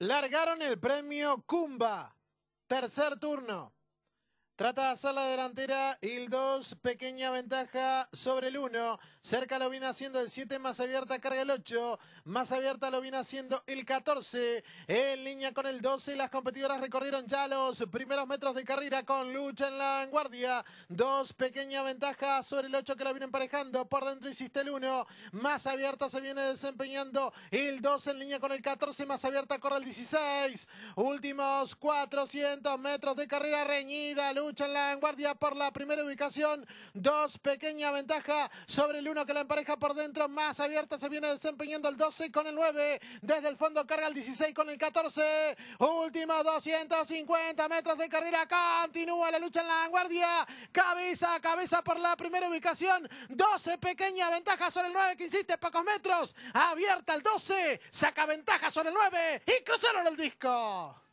Largaron el premio Kumba, Tercer turno. Trata de hacer la delantera el 2, pequeña ventaja sobre el 1. Cerca lo viene haciendo el 7, más abierta carga el 8. Más abierta lo viene haciendo el 14. En línea con el 12, las competidoras recorrieron ya los primeros metros de carrera con lucha en la vanguardia. 2, pequeña ventaja sobre el 8 que la viene emparejando. Por dentro hiciste el 1. Más abierta se viene desempeñando el 2 en línea con el 14. Más abierta corre el 16. Últimos 400 metros de carrera reñida. El Lucha en la vanguardia por la primera ubicación. Dos, pequeña ventaja sobre el uno que la empareja por dentro. Más abierta se viene desempeñando el 12 con el 9. Desde el fondo carga el 16 con el 14. Últimos 250 metros de carrera. Continúa la lucha en la vanguardia. Cabeza a cabeza por la primera ubicación. 12, pequeña ventaja sobre el 9 que insiste pocos metros. Abierta el 12. Saca ventaja sobre el 9 y cruzaron el disco.